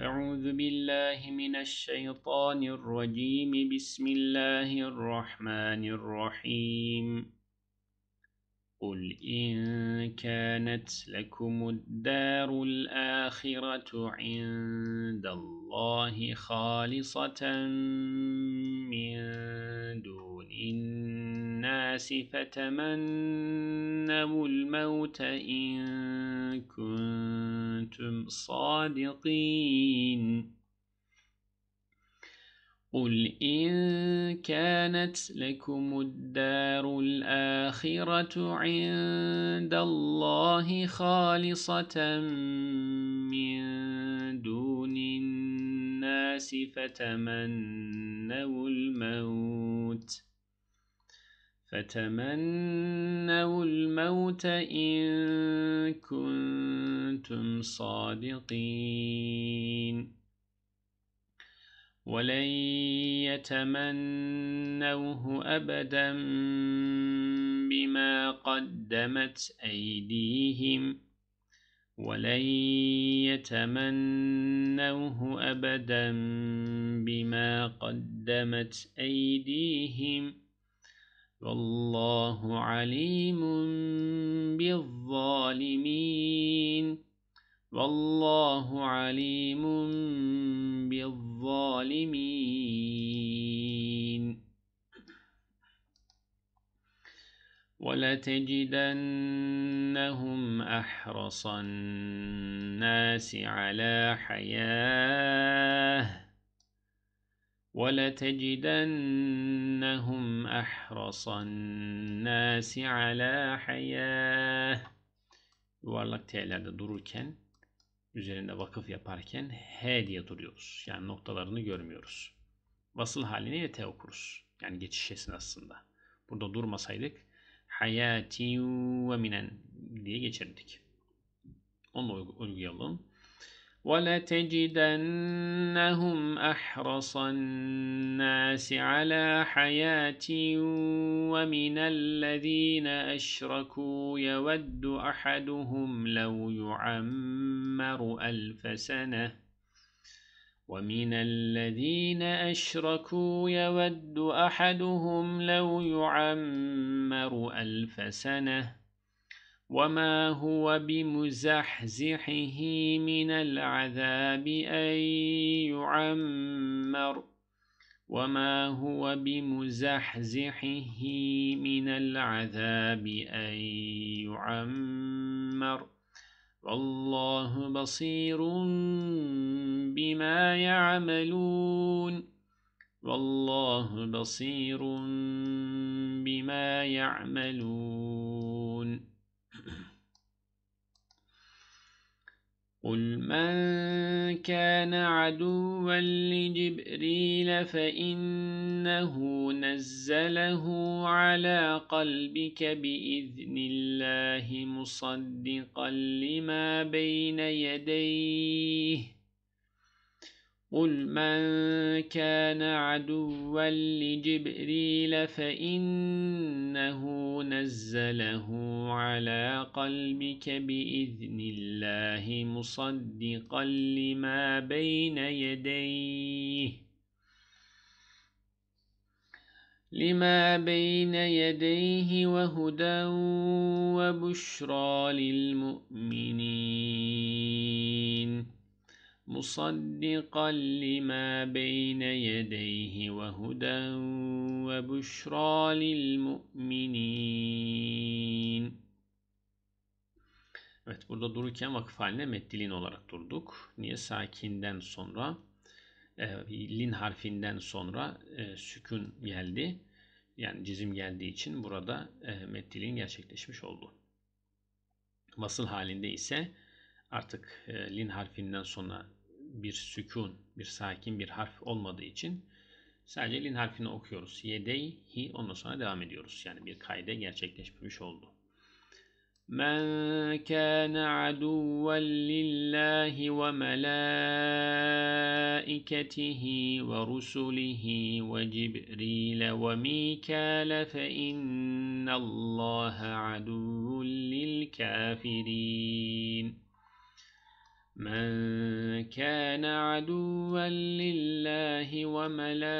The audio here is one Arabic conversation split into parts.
أعوذ بالله من الشيطان الرجيم بسم الله الرحمن الرحيم قل إن كانت لكم الدار الآخرة عند الله خالصة من دون الناس الناس فتمنوا الموت إن كنتم صادقين قل إن كانت لكم الدار الآخرة عند الله خالصة من دون الناس فتمنوا الموت فتمنوا الموت إن كنتم صادقين ولن يتمنوه أبدا بما قدمت أيديهم ولن يتمنوه أبدا بما قدمت أيديهم والله عليم بالظالمين والله عليم بالظالمين ولتجدنهم أحرص الناس على حياه وَلَتَجِدَنَّهُمْ أَحْرَصَ النَّاسِ عَلَى حَيَاةٍ Yuvarlak T'lerde dururken, üzerinde vakıf yaparken H diye duruyoruz. Yani noktalarını görmüyoruz. Vasıl haline T okuruz. Yani geçiş aslında. Burada durmasaydık hayati ve minen diye geçirdik. Onu uygulayalım. ولتجدنهم أحرص الناس على حياة ومن الذين أشركوا يود أحدهم لو يعمر ألف سنة ومن الذين أشركوا يود أحدهم لو يعمر ألف سنة وما هو بمزحزحه من العذاب أن يعمر وما هو بمزحزحه من العذاب أن يعمر والله بصير بما يعملون والله بصير بما يعملون قل من كان عدوا لجبريل فإنه نزله على قلبك بإذن الله مصدقا لما بين يديه قُلْ مَنْ كَانَ عَدُوًّا لِجِبْرِيلَ فَإِنَّهُ نَزَّلَهُ عَلَى قَلْبِكَ بِإِذْنِ اللَّهِ مُصَدِّقًا لِمَا بَيْنَ يَدَيْهِ لما بين يديه وهدى وبشرى للمؤمنين مصدقا لما بين يديه وهدى وبشرى للمؤمنين Evet burada dururken vakıf haline meddilin olarak durduk. Niye? Sakinden sonra e, lin harfinden sonra e, sükun geldi. Yani cizim geldiği için burada e, meddilin gerçekleşmiş oldu. Vasıl halinde ise artık e, lin harfinden sonra bir sükun, bir sakin bir harf olmadığı için sadece lin harfini okuyoruz. hi ondan sonra devam ediyoruz. Yani bir kayda gerçekleşmemiş oldu. Men kana aduven lillahi ve melaiketihi ve rusulihi ve Cibril'e ve Mikale fe innallâhe aduvun lil kafirin. Men كان عدوا لله وملائكته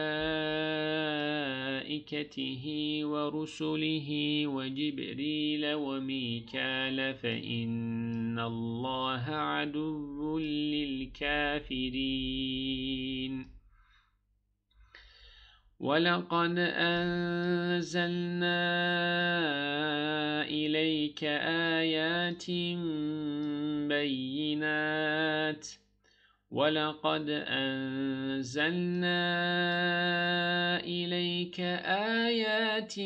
ورسله وجبريل وميكال فإن الله عدو للكافرين ولقد أنزلنا إليك آيات بينات ولقد أنزلنا إليك آيات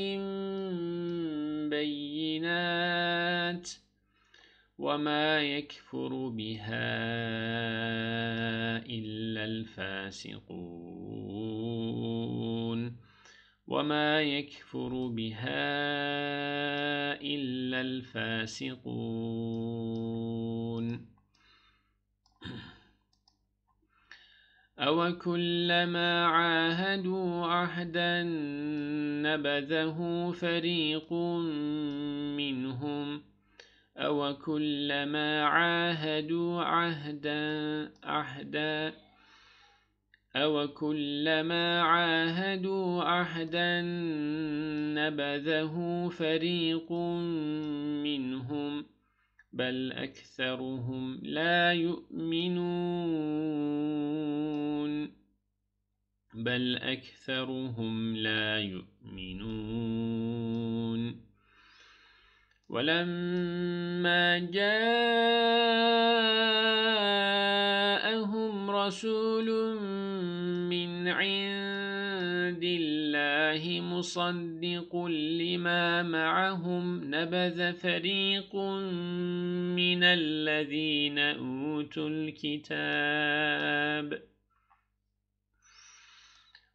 بينات وما يكفر بها إلا الفاسقون وما يكفر بها إلا الفاسقون أَوَكُلَّمَا عَاهَدُوا عَهْدًا نَبَذَهُ فَرِيقٌ مِّنْهُمْ أَوَكُلَّمَا عَاهَدُوا عَهْدًا عَهْدًا أَوَكُلَّمَا عَاهَدُوا عَهْدًا نَبَذَهُ فَرِيقٌ مِّنْهُمْ بَلْ أَكْثَرُهُمْ لَا يُؤْمِنُونَ بل أكثرهم لا يؤمنون ولما جاءهم رسول من عند الله مصدق لما معهم نبذ فريق من الذين أوتوا الكتاب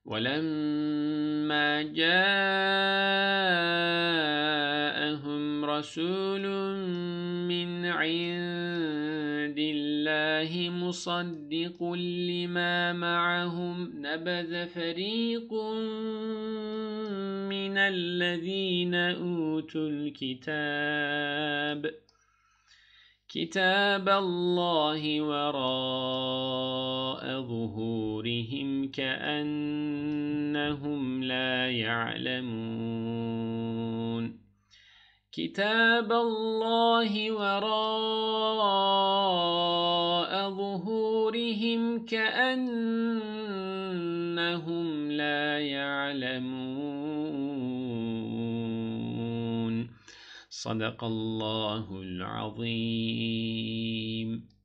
ولما جاءهم رسول من عند الله مصدق لما معهم نبذ فريق من الذين أوتوا الكتاب كتاب الله وراء ظهورهم كأنهم لا يعلمون كتاب الله وراء ظهورهم كأنهم لا يعلمون صدق الله العظيم